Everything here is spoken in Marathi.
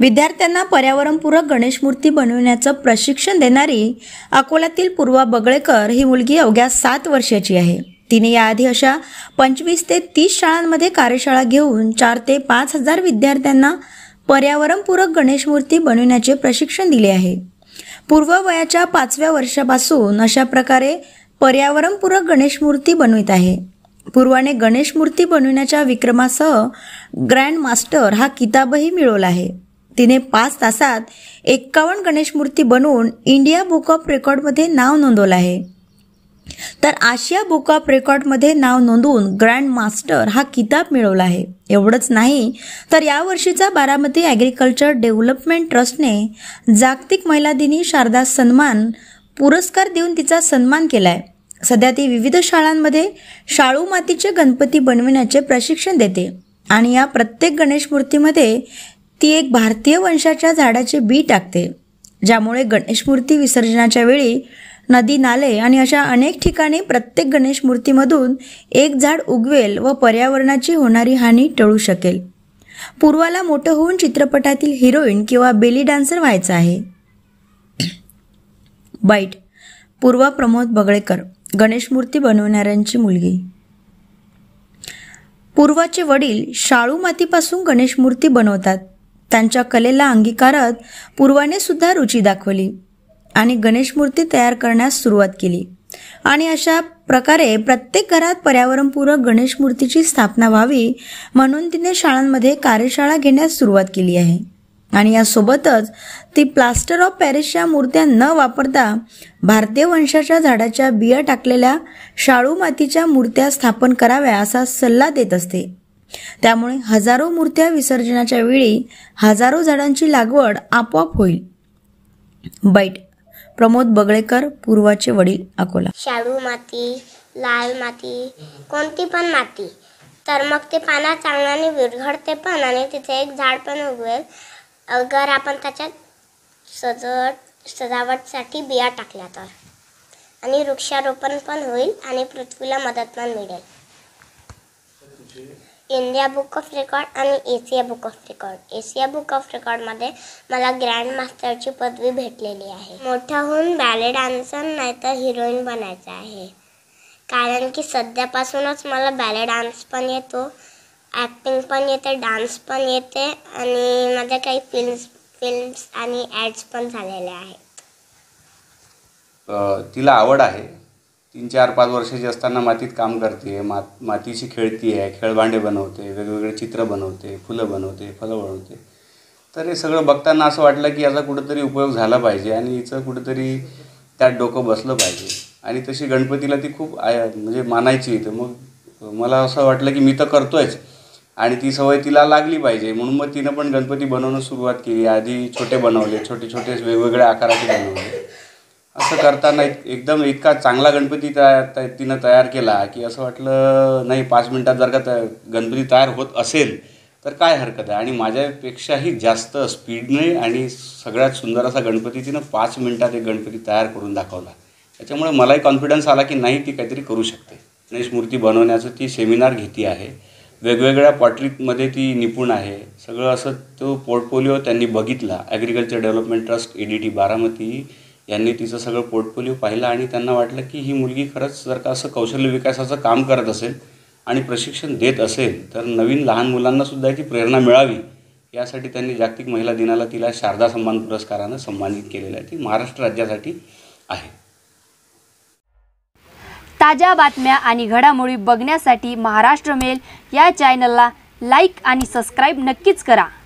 विद्यार्थ्यांना पर्यावरणपूरक गणेश मूर्ती बनविण्याचं प्रशिक्षण देणारी अकोल्यातील पूर्वा बगळेकर ही मुलगी अवघ्या सात वर्षाची आहे तिने याआधी अशा पंचवीस ते तीस शाळांमध्ये कार्यशाळा घेऊन चार ते पाच हजार विद्यार्थ्यांना पर्यावरणपूरक गणेश मूर्ती बनविण्याचे प्रशिक्षण दिले आहे पूर्व वयाच्या पाचव्या वर्षापासून अशा प्रकारे पर्यावरणपूरक गणेश मूर्ती बनवित आहे पूर्वाने गणेश मूर्ती बनविण्याच्या विक्रमासह ग्रँड मास्टर हा किताबही मिळवला आहे तिने पाच तासात एक्कावन्न गणेश मूर्ती बनवून इंडिया बुक ऑफ रेकॉर्डमध्ये नाव नोंदवलं आहे तर आशिया बुक ऑफ रेकॉर्डमध्ये नाव नोंदवून ग्रँड मास्टर हा किताब मिळवला आहे एवढंच नाही तर यावर्षीचा बारामती ॲग्रिकल्चर डेव्हलपमेंट ट्रस्टने जागतिक महिला दिनी शारदा सन्मान पुरस्कार देऊन तिचा सन्मान केला आहे सध्या ती विविध शाळांमध्ये शाळू मातीचे गणपती बनविण्याचे प्रशिक्षण देते आणि या प्रत्येक गणेश मूर्तीमध्ये ती एक भारतीय वंशाच्या झाडाचे बी टाकते ज्यामुळे गणेश मूर्ती विसर्जनाच्या वेळी नदी नाले आणि अशा अनेक ठिकाणी प्रत्येक गणेश मूर्तीमधून एक झाड उगवेल व पर्यावरणाची होणारी हानी टळू शकेल पूर्वाला मोठं होऊन चित्रपटातील हिरोईन किंवा बेली डान्सर व्हायचं आहे बाईट पूर्वा प्रमोद बगळेकर गणेश मूर्ती बनवणाऱ्यांची मुलगी पूर्वाचे वडील शाळू मातीपासून गणेश मूर्ती बनवतात त्यांच्या कलेला अंगीकारत पूर्वाने सुद्धा रुची दाखवली आणि गणेश मूर्ती तयार करण्यास सुरुवात केली आणि अशा प्रकारे प्रत्येक घरात पर्यावरणपूरक गणेश मूर्तीची स्थापना व्हावी म्हणून तिने शाळांमध्ये कार्यशाळा घेण्यास सुरुवात केली आहे आणि यासोबतच ती प्लास्टर ऑफ पॅरिसच्या मूर्त्या न वापरता भारतीय वंशाच्या झाडाच्या बिया टाकलेल्या शाळू मातीच्या मूर्त्या स्थापन कराव्या असा सल्ला देत असते त्यामुळे हजारो मूर्त्या विसर्जनाच्या वेळी हजारो झाडांची लागवड आपोआप होईल बैठ प्रमोद बगळेकर पूर्वाचे वडील अकोला शाडू माती लाल माती कोणती पण माती तर मग ते पाना चांगल्याने विरघडते पण आणि तिथे एक झाड पण उगवेल अगर आपण त्याच्यात सजवट सजावटसाठी बिया टाकल्या तर आणि वृक्षारोपण पण होईल आणि पृथ्वीला मदत पण मिळेल इंडिया बुक ऑफ रेकॉर्ड आणि Asia book of record Asia book of रेकॉर्डमध्ये मला ग्रँड मास्टरची पदवी भेटलेली आहे मोठा होऊन बॅले डान्सर नाही तर हिरोईन बनायचं आहे कारण की सध्यापासूनच मला बॅले डान्स पण येतो ॲक्टिंग पण येते डान्स पण येते आणि माझ्या काही फिल्म्स फिल्म्स आणि ॲड्स पण झालेल्या आहेत तिला आवड आहे तीन चार पाच वर्षाची असताना मातीत काम करते आहे मात मातीशी खेळती आहे खेळभांडे बनवते वेगवेगळे चित्र बनवते फुलं बनवते फळं बनवते तर हे सगळं बघताना असं वाटलं की याचा कुठंतरी उपयोग झाला पाहिजे आणि हिचं कुठंतरी त्यात डोकं बसलं पाहिजे आणि तशी गणपतीला ती खूप आय म्हणजे मानायची तर मग मला असं वाटलं की मी तर करतो आहेच आणि ती सवय तिला लागली पाहिजे म्हणून मग तिनं पण गणपती बनवणं सुरुवात केली आधी छोटे बनवले छोटे छोटे वेगवेगळ्या आकाराचे बनवले असं करताना एकदम इतका चांगला गणपती तया तिनं तयार केला की असं वाटलं नाही पाच मिनटात जर का त गणपती तयार होत असेल तर काय हरकत आहे आणि माझ्यापेक्षाही जास्त स्पीडने आणि सगळ्यात सुंदर असा गणपती तिनं पाच मिनटात एक गणपती तयार करून दाखवला त्याच्यामुळे मलाही कॉन्फिडन्स आला की नाही ती काहीतरी करू शकते गणेश मूर्ती बनवण्याचं ती सेमिनार घेती आहे वेगवेगळ्या पॉटरीमध्ये ती निपुण आहे सगळं असं तो पोर्टफोलिओ त्यांनी बघितला agriculture development trust A D T Baramati यांनी तिचं सगळं पोर्टफोलिओ पाहिलं आणि त्यांना वाटलं की ही मुलगी खरंच जर का असं कौशल्य विकासाचं काम करत असेल आणि प्रशिक्षण देत असेल तर नवीन लहान मुलांनासुद्धा याची प्रेरणा मिळावी यासाठी त्यांनी जागतिक महिला दिनाला तिला शारदा सन्मान पुरस्कारानं सन्मानित केलेलं आहे ती महाराष्ट्र राज्यासाठी आहे ताज्या बातम्या आणि घडामोडी बघण्यासाठी महाराष्ट्र मेल या चॅनलला लाईक आणि सबस्क्राईब नक्कीच करा